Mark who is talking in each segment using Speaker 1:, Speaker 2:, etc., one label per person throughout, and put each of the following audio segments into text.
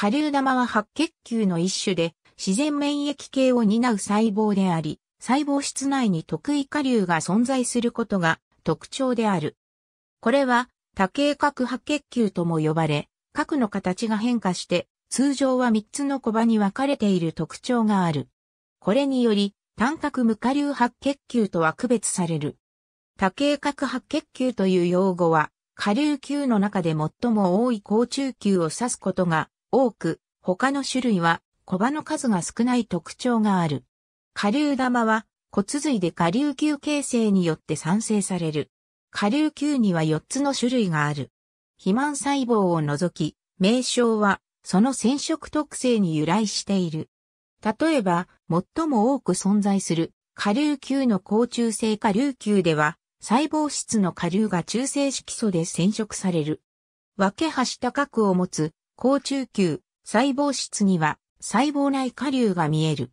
Speaker 1: 下流玉は白血球の一種で、自然免疫系を担う細胞であり、細胞質内に特異下流が存在することが特徴である。これは多形核白血球とも呼ばれ、核の形が変化して、通常は3つの小場に分かれている特徴がある。これにより、単核無下流白血球とは区別される。多形核白血球という用語は、下流球の中で最も多い高中球を指すことが多く、他の種類はコバの数が少ない特徴がある。下流玉は骨髄で下流球形成によって産生される。下流球には4つの種類がある。肥満細胞を除き、名称はその染色特性に由来している。例えば、最も多く存在する下流球の高中性下流球では、細胞質の下流が中性色素で染色される。分け端高くを持つ高中球、細胞質には細胞内下流が見える。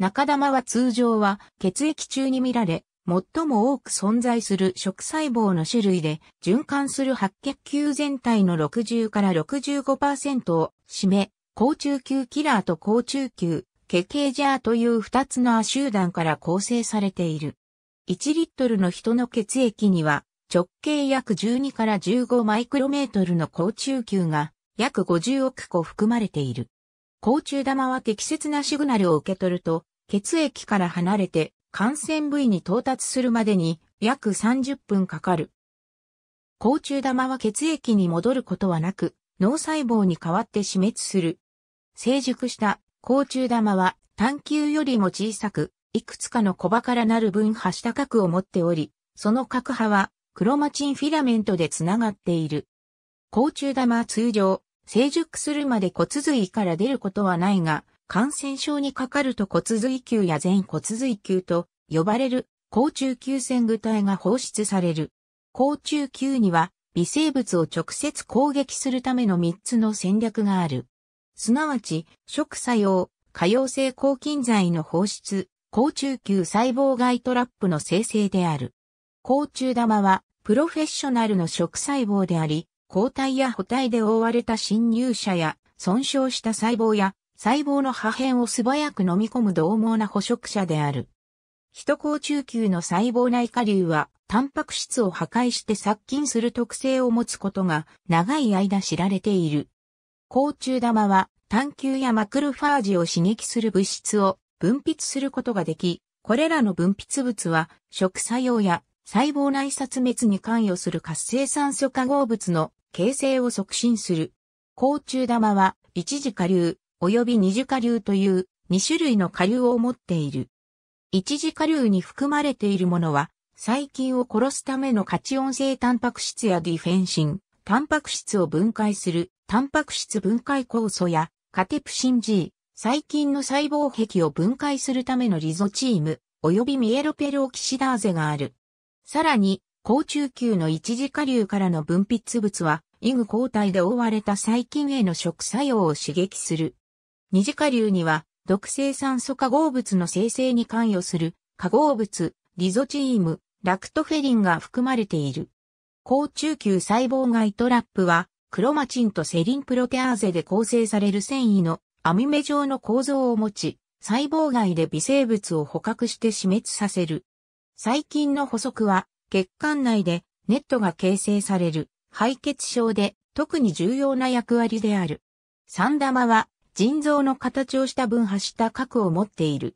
Speaker 1: 中玉は通常は血液中に見られ、最も多く存在する食細胞の種類で、循環する白血球全体の60から65%を占め、高中球キラーと高中球、ケケージャーという2つのア集団から構成されている。1リットルの人の血液には、直径約12から15マイクロメートルの高中球が約50億個含まれている。甲虫玉は適切なシグナルを受け取ると、血液から離れて感染部位に到達するまでに約30分かかる。甲虫玉は血液に戻ることはなく、脳細胞に代わって死滅する。成熟した甲虫玉は単球よりも小さく、いくつかの小葉からなる分端した核を持っており、その核波はクロマチンフィラメントでつながっている。甲虫玉は通常、成熟するまで骨髄から出ることはないが、感染症にかかると骨髄球や全骨髄球と呼ばれる甲虫球線具体が放出される。甲虫球には微生物を直接攻撃するための3つの戦略がある。すなわち、食作用、可用性抗菌剤の放出、甲虫球細胞外トラップの生成である。甲虫玉は、プロフェッショナルの食細胞であり、抗体や補体で覆われた侵入者や、損傷した細胞や、細胞の破片を素早く飲み込む獰猛な捕食者である。人工中級の細胞内下流は、タンパク質を破壊して殺菌する特性を持つことが長い間知られている。甲虫玉は、探球やマクロファージを刺激する物質を分泌することができ、これらの分泌物は食作用や細胞内殺滅に関与する活性酸素化合物の形成を促進する。甲虫玉は一次下流及び二次下流という二種類の下流を持っている。一次下流に含まれているものは細菌を殺すためのカチオン性タンパク質やディフェンシン、タンパク質を分解するタンパク質分解酵素やカテプシン G、細菌の細胞壁を分解するためのリゾチーム、及びミエロペロキシダーゼがある。さらに、高中級の一次下流からの分泌物は、イグ抗体で覆われた細菌への食作用を刺激する。二次下流には、毒性酸素化合物の生成に関与する化合物、リゾチーム、ラクトフェリンが含まれている。高中級細胞外トラップは、クロマチンとセリンプロテアーゼで構成される繊維の網目状の構造を持ち、細胞外で微生物を捕獲して死滅させる。細菌の補足は血管内でネットが形成される敗血症で特に重要な役割である。三玉は腎臓の形をした分発した核を持っている。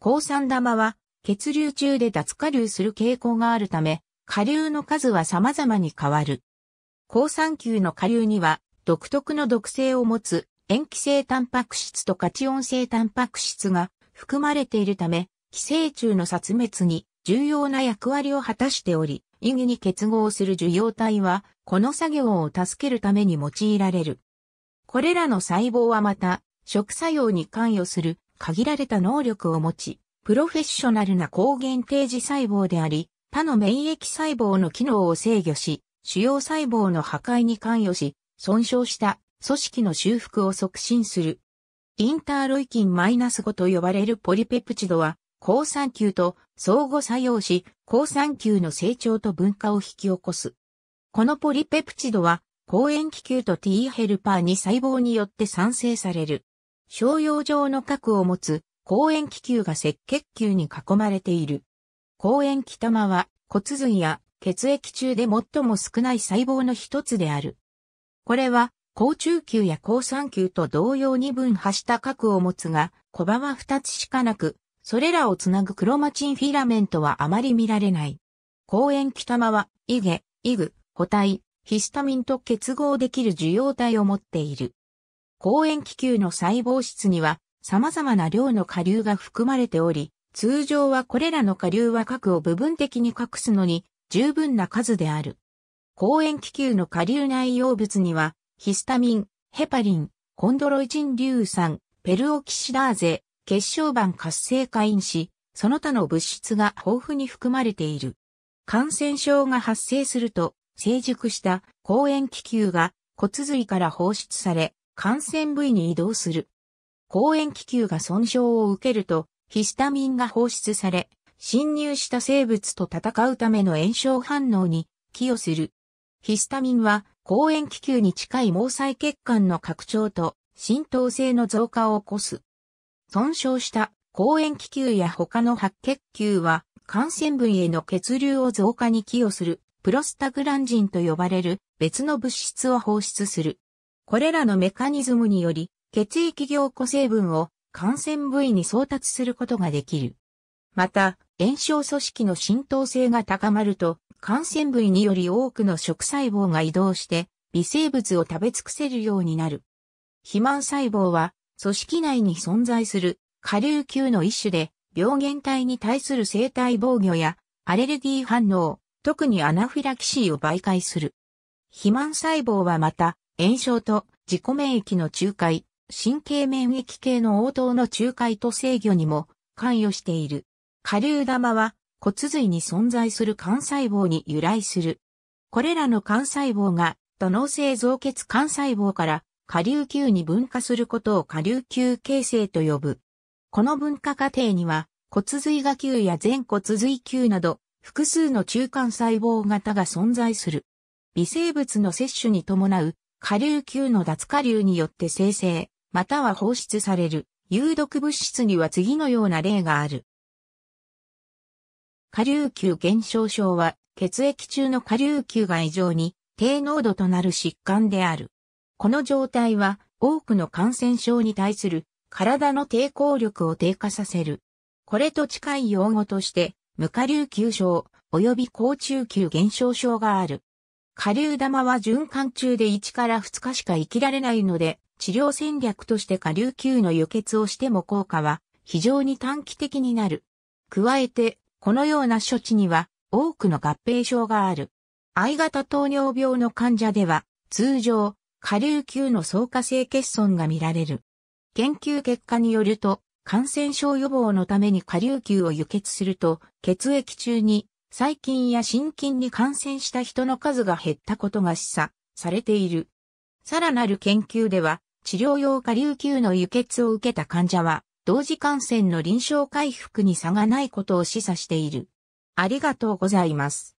Speaker 1: 抗酸玉は血流中で脱下流する傾向があるため、下流の数は様々に変わる。抗酸球の下流には独特の毒性を持つ塩基性タンパク質とカチオン性タンパク質が含まれているため、寄生虫の殺滅に重要な役割を果たしており、意義に結合する受容体は、この作業を助けるために用いられる。これらの細胞はまた、食作用に関与する限られた能力を持ち、プロフェッショナルな抗原定時細胞であり、他の免疫細胞の機能を制御し、主要細胞の破壊に関与し、損傷した組織の修復を促進する。インターロイキン -5 と呼ばれるポリペプチドは、抗酸球と相互作用し、抗酸球の成長と分化を引き起こす。このポリペプチドは、抗塩気球と T ヘルパーに細胞によって産生される。商用上の核を持つ抗塩気球が赤血球に囲まれている。抗塩気玉は骨髄や血液中で最も少ない細胞の一つである。これは、高中球や高酸球と同様に分派した核を持つが、コバは二つしかなく、それらをつなぐクロマチンフィラメントはあまり見られない。抗塩基玉は、イゲ、イグ、補体、ヒスタミンと結合できる受容体を持っている。抗塩気球の細胞質には様々な量の下流が含まれており、通常はこれらの下流は核を部分的に隠すのに十分な数である。抗塩気球の下流内容物には、ヒスタミン、ヘパリン、コンドロイチン硫酸、ペルオキシダーゼ、結晶板活性化因子、その他の物質が豊富に含まれている。感染症が発生すると、成熟した抗炎気球が骨髄から放出され、感染部位に移動する。抗炎気球が損傷を受けると、ヒスタミンが放出され、侵入した生物と戦うための炎症反応に寄与する。ヒスタミンは抗炎気球に近い毛細血管の拡張と浸透性の増加を起こす。損傷した抗炎気球や他の白血球は感染部位への血流を増加に寄与するプロスタグランジンと呼ばれる別の物質を放出する。これらのメカニズムにより血液凝固成分を感染部位に送達することができる。また、炎症組織の浸透性が高まると、感染部位により多くの食細胞が移動して、微生物を食べ尽くせるようになる。肥満細胞は組織内に存在する下流級の一種で、病原体に対する生体防御やアレルギー反応、特にアナフィラキシーを媒介する。肥満細胞はまた、炎症と自己免疫の仲介、神経免疫系の応答の仲介と制御にも関与している。下流玉は骨髄に存在する幹細胞に由来する。これらの幹細胞が多能性造血幹細胞から下流球に分化することを下流球形成と呼ぶ。この分化過程には骨髄芽球や全骨髄球など複数の中間細胞型が存在する。微生物の摂取に伴う下流球の脱下流によって生成、または放出される有毒物質には次のような例がある。下流球減少症は血液中の下流球が異常に低濃度となる疾患である。この状態は多くの感染症に対する体の抵抗力を低下させる。これと近い用語として、無下流球症及び高中球減少症がある。下流玉は循環中で1から2日しか生きられないので、治療戦略として下流球の輸血をしても効果は非常に短期的になる。加えて、このような処置には多くの合併症がある。I 型糖尿病の患者では、通常、下流級の総化性欠損が見られる。研究結果によると、感染症予防のために下流球を輸血すると、血液中に細菌や心菌に感染した人の数が減ったことが示唆されている。さらなる研究では、治療用下流球の輸血を受けた患者は、同時感染の臨床回復に差がないことを示唆している。ありがとうございます。